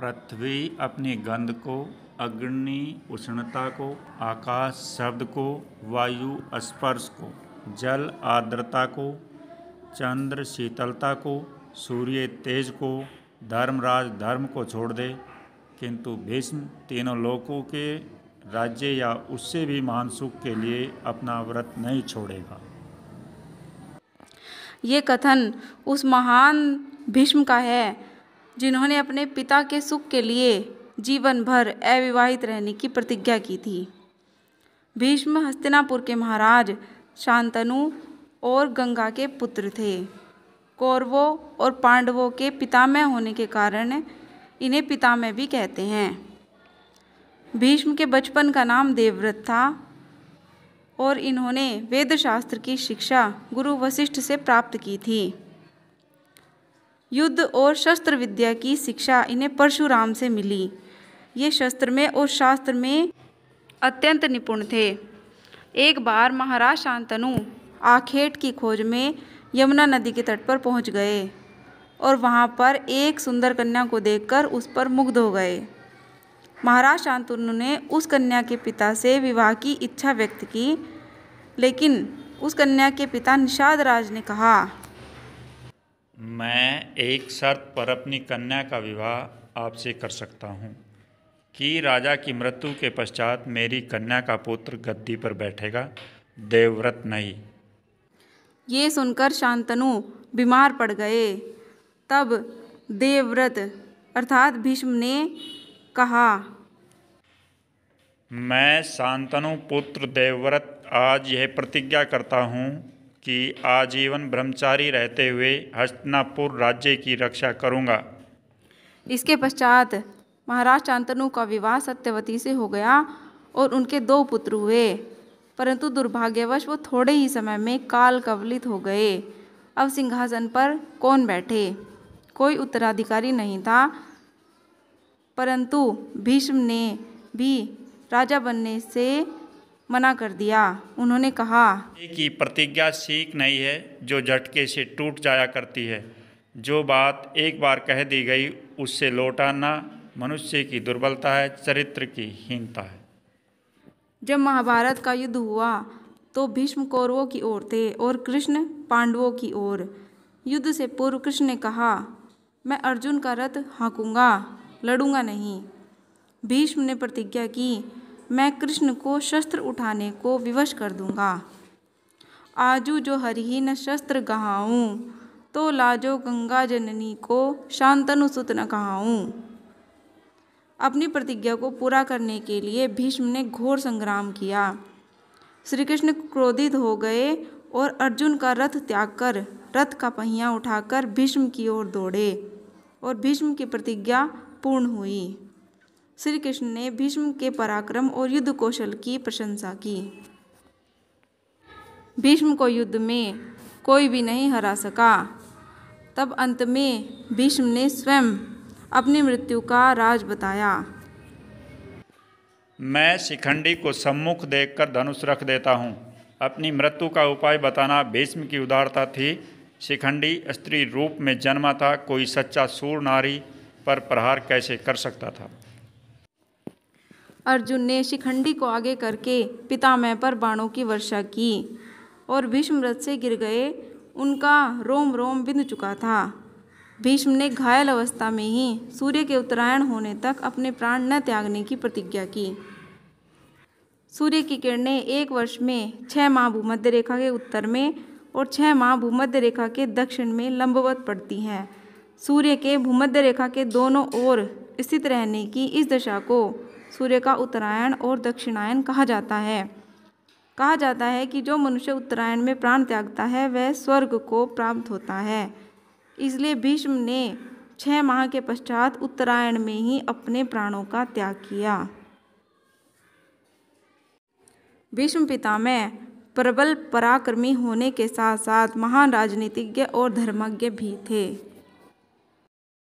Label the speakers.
Speaker 1: पृथ्वी अपनी गंध को अग्नि उष्णता को आकाश शब्द को वायु स्पर्श को जल आर्द्रता को चंद्र शीतलता को सूर्य तेज को धर्मराज धर्म को छोड़ दे किंतु भीष्म तीनों लोकों के राज्य या उससे भी महान सुख के लिए अपना व्रत नहीं छोड़ेगा
Speaker 2: ये कथन उस महान भीष्म का है जिन्होंने अपने पिता के सुख के लिए जीवन भर अविवाहित रहने की प्रतिज्ञा की थी भीष्म हस्तिनापुर के महाराज शांतनु और गंगा के पुत्र थे कौरवों और पांडवों के पितामह होने के कारण इन्हें पितामह भी कहते हैं भीष्म के बचपन का नाम देवव्रत था और इन्होंने वेद शास्त्र की शिक्षा गुरु वशिष्ठ से प्राप्त की थी युद्ध और शस्त्र विद्या की शिक्षा इन्हें परशुराम से मिली ये शस्त्र में और शास्त्र में अत्यंत निपुण थे एक बार महाराज शांतनु आखेट की खोज में यमुना नदी के तट पर पहुंच गए और वहां पर एक सुंदर कन्या को देखकर उस पर मुग्ध हो गए महाराज शांतनु ने उस कन्या के पिता से विवाह की इच्छा व्यक्त की लेकिन उस कन्या के पिता निषाद राज ने कहा
Speaker 1: मैं एक शर्त पर अपनी कन्या का विवाह आपसे कर सकता हूँ कि राजा की मृत्यु के पश्चात मेरी कन्या का पुत्र गद्दी पर बैठेगा देवव्रत नहीं
Speaker 2: ये सुनकर शांतनु बीमार पड़ गए तब देवव्रत अर्थात भीष्म ने कहा
Speaker 1: मैं शांतनु पुत्र देवव्रत आज यह प्रतिज्ञा करता हूँ कि आजीवन ब्रह्मचारी रहते हुए हस्तनापुर राज्य की रक्षा करूंगा
Speaker 2: इसके पश्चात महाराज शांतनु का विवाह सत्यवती से हो गया और उनके दो पुत्र हुए परंतु दुर्भाग्यवश वो थोड़े ही समय में काल कवलित हो गए अब सिंहासन पर कौन बैठे कोई उत्तराधिकारी नहीं था परंतु भीष्म ने भी राजा बनने से मना कर दिया उन्होंने कहा
Speaker 1: कि प्रतिज्ञा सीख नहीं है जो झटके से टूट जाया करती है जो बात एक बार कह दी गई उससे लौटाना मनुष्य की दुर्बलता है चरित्र की हीनता है
Speaker 2: जब महाभारत का युद्ध हुआ तो भीष्म कौरवों की ओर थे और कृष्ण पांडवों की ओर युद्ध से पूर्व कृष्ण ने कहा मैं अर्जुन का रथ हाँकूँगा लड़ूंगा नहीं भीष्म ने प्रतिज्ञा की मैं कृष्ण को शस्त्र उठाने को विवश कर दूंगा आजू जो हरिहीन शस्त्र गहाऊँ तो लाजो गंगा जननी को शांतनु सुत न कहाऊँ अपनी प्रतिज्ञा को पूरा करने के लिए भीष्म ने घोर संग्राम किया श्री कृष्ण क्रोधित हो गए और अर्जुन का रथ त्याग कर रथ का पहिया उठाकर भीष्म की ओर दौड़े और भीष्म की प्रतिज्ञा पूर्ण हुई श्री कृष्ण ने भीष्म के पराक्रम और युद्ध कौशल की प्रशंसा की भीष्म को युद्ध में कोई भी नहीं हरा सका तब अंत में भीष्म ने स्वयं अपनी मृत्यु का राज बताया
Speaker 1: मैं शिखंडी को सम्मुख देखकर धनुष रख देता हूँ अपनी मृत्यु का उपाय बताना भीष्म की उदारता थी शिखंडी स्त्री रूप में जन्मा था कोई सच्चा सूर नारी पर प्रहार कैसे कर सकता था
Speaker 2: अर्जुन ने शिखंडी को आगे करके पितामह पर बाणों की वर्षा की और भीष्म रथ से गिर गए उनका रोम रोम बिंद चुका था भीष्म ने घायल अवस्था में ही सूर्य के उत्तरायण होने तक अपने प्राण न त्यागने की प्रतिज्ञा की सूर्य की किरणें एक वर्ष में छः माह भूमध्य रेखा के उत्तर में और छः माह भूमध्य रेखा के दक्षिण में लंबवत पड़ती हैं सूर्य के भूमध्य रेखा के दोनों ओर स्थित रहने की इस दशा को सूर्य का उत्तरायण और दक्षिणायन कहा जाता है कहा जाता है कि जो मनुष्य उत्तरायण में प्राण त्यागता है वह स्वर्ग को प्राप्त होता है इसलिए भीष्म ने छः माह के पश्चात उत्तरायण में ही अपने प्राणों का त्याग किया भीष्म पितामह प्रबल पराक्रमी होने के साथ साथ महान राजनीतिज्ञ और धर्मज्ञ भी थे